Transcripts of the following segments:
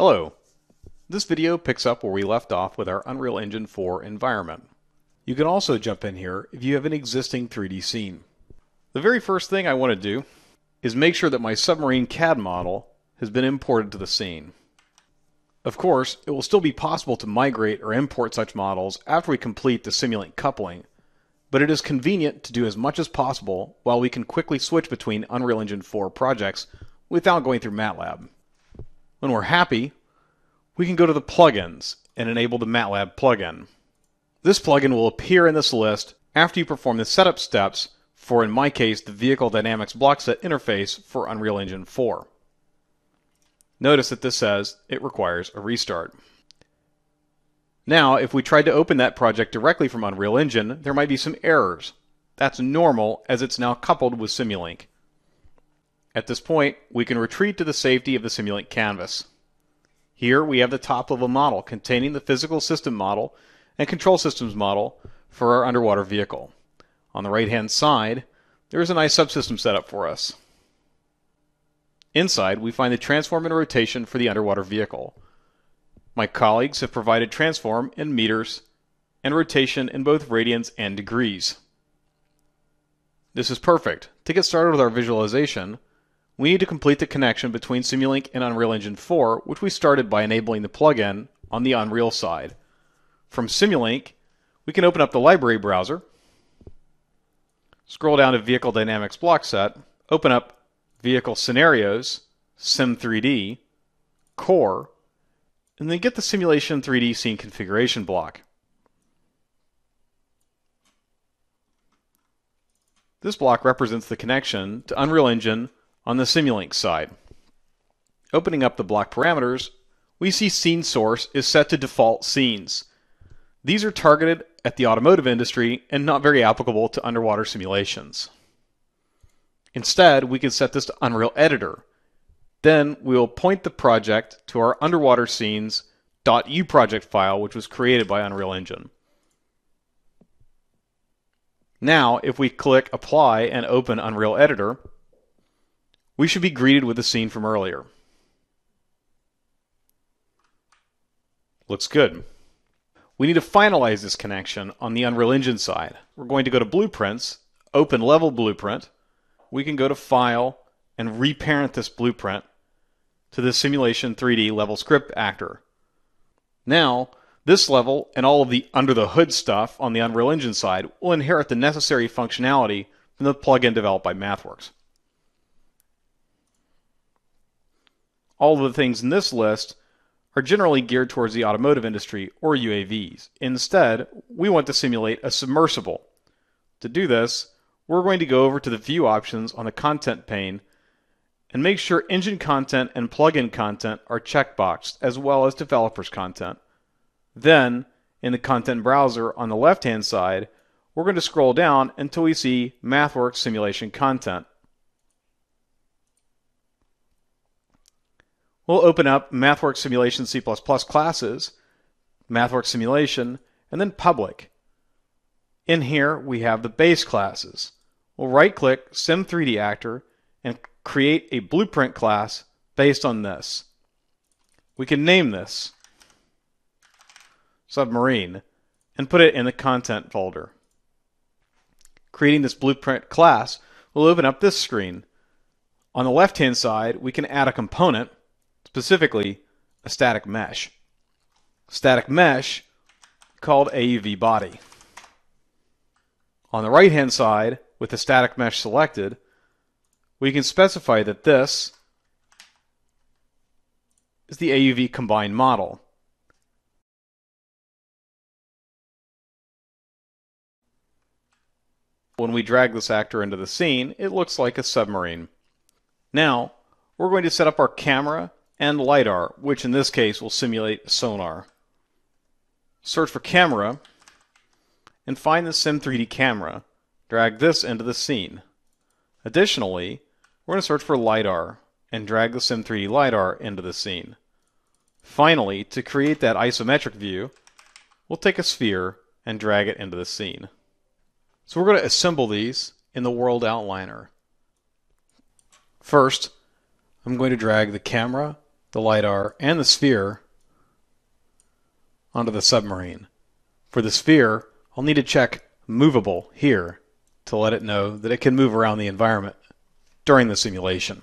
Hello. This video picks up where we left off with our Unreal Engine 4 environment. You can also jump in here if you have an existing 3D scene. The very first thing I want to do is make sure that my submarine CAD model has been imported to the scene. Of course, it will still be possible to migrate or import such models after we complete the simulant coupling, but it is convenient to do as much as possible while we can quickly switch between Unreal Engine 4 projects without going through MATLAB. When we're happy we can go to the plugins and enable the MATLAB plugin. This plugin will appear in this list after you perform the setup steps for, in my case, the Vehicle Dynamics Block Set interface for Unreal Engine 4. Notice that this says it requires a restart. Now, if we tried to open that project directly from Unreal Engine, there might be some errors. That's normal, as it's now coupled with Simulink. At this point, we can retreat to the safety of the Simulink canvas. Here we have the top level model containing the physical system model and control systems model for our underwater vehicle. On the right hand side, there is a nice subsystem setup for us. Inside, we find the transform and rotation for the underwater vehicle. My colleagues have provided transform in meters and rotation in both radians and degrees. This is perfect. To get started with our visualization, we need to complete the connection between Simulink and Unreal Engine 4, which we started by enabling the plugin on the Unreal side. From Simulink, we can open up the library browser, scroll down to Vehicle Dynamics Block Set, open up Vehicle Scenarios, Sim3D, Core, and then get the Simulation 3D Scene Configuration block. This block represents the connection to Unreal Engine on the Simulink side, opening up the block parameters, we see scene source is set to default scenes. These are targeted at the automotive industry and not very applicable to underwater simulations. Instead, we can set this to Unreal Editor. Then we will point the project to our underwater scenes file, which was created by Unreal Engine. Now, if we click Apply and open Unreal Editor, we should be greeted with a scene from earlier. Looks good. We need to finalize this connection on the Unreal Engine side. We're going to go to Blueprints, Open Level Blueprint. We can go to File and reparent this blueprint to the Simulation 3D Level Script Actor. Now, this level and all of the under the hood stuff on the Unreal Engine side will inherit the necessary functionality from the plugin developed by MathWorks. All of the things in this list are generally geared towards the automotive industry or UAVs. Instead, we want to simulate a submersible. To do this, we're going to go over to the view options on the content pane and make sure engine content and plugin content are checkboxed as well as developers content. Then, in the content browser on the left hand side, we're going to scroll down until we see MathWorks simulation content. We'll open up MathWorks Simulation C++ classes, MathWorks Simulation, and then Public. In here, we have the base classes. We'll right-click Sim3D Actor and create a blueprint class based on this. We can name this Submarine and put it in the Content folder. Creating this blueprint class will open up this screen. On the left-hand side, we can add a component specifically a static mesh. Static mesh called AUV body. On the right hand side, with the static mesh selected, we can specify that this is the AUV combined model. When we drag this actor into the scene, it looks like a submarine. Now, we're going to set up our camera and LiDAR, which in this case will simulate sonar. Search for camera and find the Sim3D camera. Drag this into the scene. Additionally, we're going to search for LiDAR and drag the Sim3D LiDAR into the scene. Finally, to create that isometric view, we'll take a sphere and drag it into the scene. So we're going to assemble these in the World Outliner. First, I'm going to drag the camera the LIDAR, and the sphere onto the submarine. For the sphere, I'll need to check movable here to let it know that it can move around the environment during the simulation.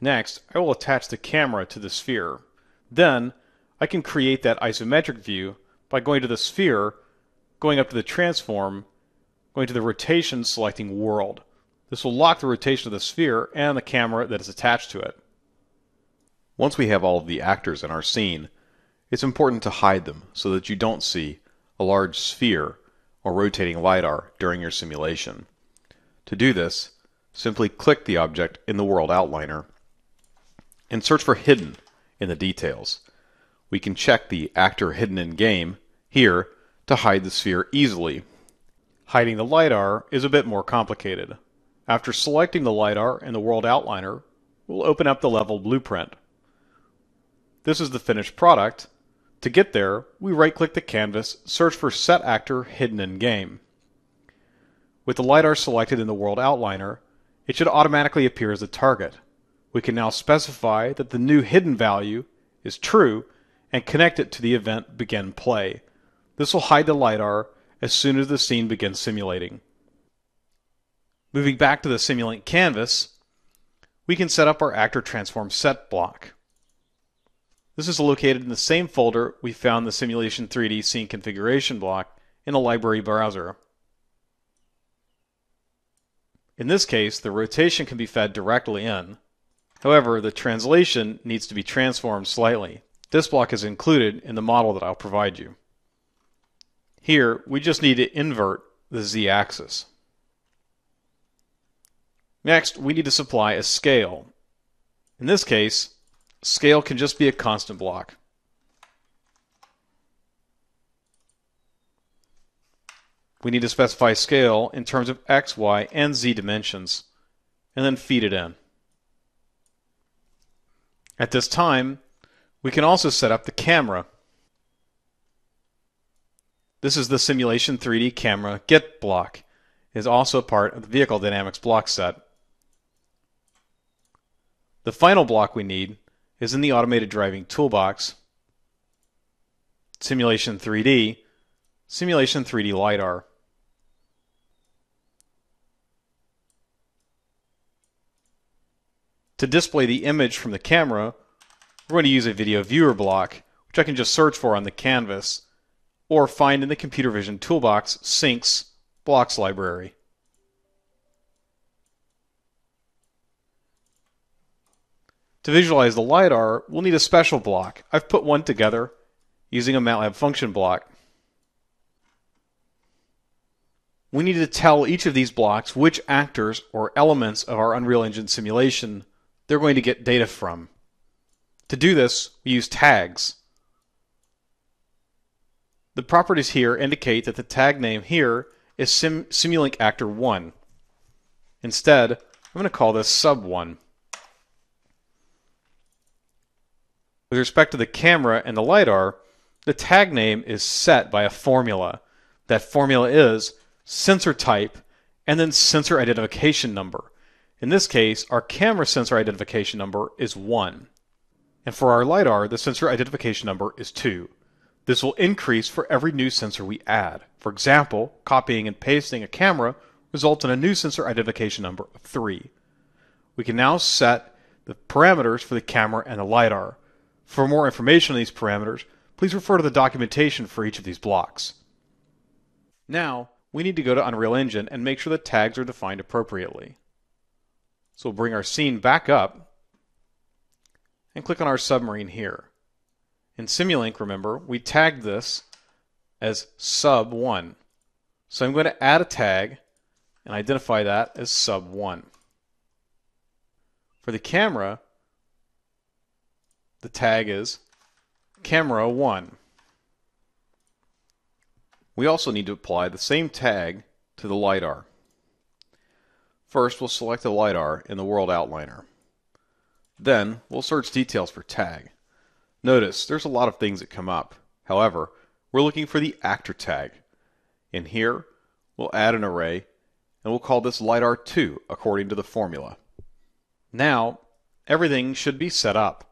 Next, I will attach the camera to the sphere. Then, I can create that isometric view by going to the sphere, going up to the transform, going to the rotation, selecting world. This will lock the rotation of the sphere and the camera that is attached to it. Once we have all of the actors in our scene, it's important to hide them so that you don't see a large sphere or rotating LiDAR during your simulation. To do this, simply click the object in the World Outliner and search for Hidden in the details. We can check the Actor Hidden in Game here to hide the sphere easily. Hiding the LiDAR is a bit more complicated. After selecting the LiDAR and the world outliner, we'll open up the level blueprint. This is the finished product. To get there, we right-click the canvas, search for Set Actor Hidden in Game. With the LiDAR selected in the world outliner, it should automatically appear as a target. We can now specify that the new hidden value is true and connect it to the event Begin Play. This will hide the LiDAR as soon as the scene begins simulating. Moving back to the Simulink canvas, we can set up our actor transform set block. This is located in the same folder we found the Simulation 3D scene configuration block in the library browser. In this case, the rotation can be fed directly in. However, the translation needs to be transformed slightly. This block is included in the model that I'll provide you. Here, we just need to invert the z-axis. Next, we need to supply a scale. In this case, scale can just be a constant block. We need to specify scale in terms of x, y, and z dimensions, and then feed it in. At this time, we can also set up the camera. This is the Simulation 3D Camera Get block. It is also part of the Vehicle Dynamics block set. The final block we need is in the automated driving toolbox, Simulation 3D, Simulation 3D LiDAR. To display the image from the camera, we're going to use a video viewer block, which I can just search for on the canvas, or find in the computer vision toolbox Syncs blocks library. To visualize the LiDAR, we'll need a special block. I've put one together using a MATLAB function block. We need to tell each of these blocks which actors or elements of our Unreal Engine simulation they're going to get data from. To do this, we use tags. The properties here indicate that the tag name here is sim Simulink Actor 1. Instead, I'm going to call this Sub 1. With respect to the camera and the LiDAR, the tag name is set by a formula. That formula is sensor type and then sensor identification number. In this case, our camera sensor identification number is 1. And for our LiDAR, the sensor identification number is 2. This will increase for every new sensor we add. For example, copying and pasting a camera results in a new sensor identification number of 3. We can now set the parameters for the camera and the LiDAR. For more information on these parameters, please refer to the documentation for each of these blocks. Now, we need to go to Unreal Engine and make sure the tags are defined appropriately. So we'll bring our scene back up and click on our submarine here. In Simulink, remember, we tagged this as sub1. So I'm going to add a tag and identify that as sub1. For the camera, the tag is camera 1. We also need to apply the same tag to the LiDAR. First, we'll select the LiDAR in the World Outliner. Then, we'll search details for tag. Notice, there's a lot of things that come up. However, we're looking for the actor tag. In here, we'll add an array, and we'll call this LiDAR 2 according to the formula. Now, everything should be set up.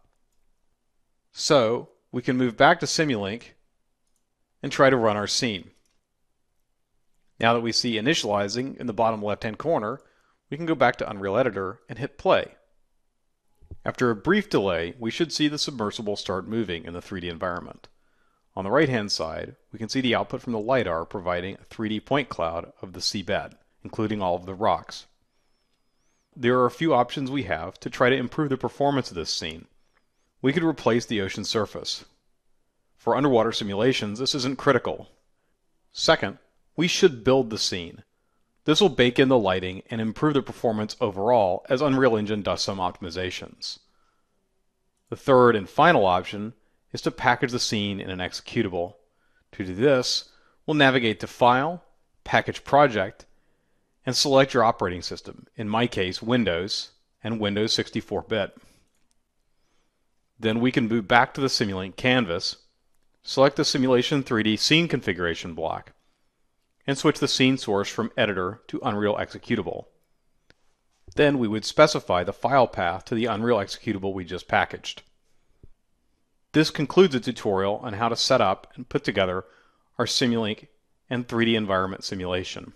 So we can move back to Simulink and try to run our scene. Now that we see initializing in the bottom left-hand corner, we can go back to Unreal Editor and hit play. After a brief delay, we should see the submersible start moving in the 3D environment. On the right-hand side, we can see the output from the LiDAR providing a 3D point cloud of the seabed, including all of the rocks. There are a few options we have to try to improve the performance of this scene, we could replace the ocean surface. For underwater simulations, this isn't critical. Second, we should build the scene. This will bake in the lighting and improve the performance overall as Unreal Engine does some optimizations. The third and final option is to package the scene in an executable. To do this, we'll navigate to File, Package Project, and select your operating system, in my case, Windows, and Windows 64 bit. Then we can move back to the Simulink canvas, select the Simulation 3D Scene Configuration block, and switch the scene source from Editor to Unreal Executable. Then we would specify the file path to the Unreal Executable we just packaged. This concludes the tutorial on how to set up and put together our Simulink and 3D environment simulation.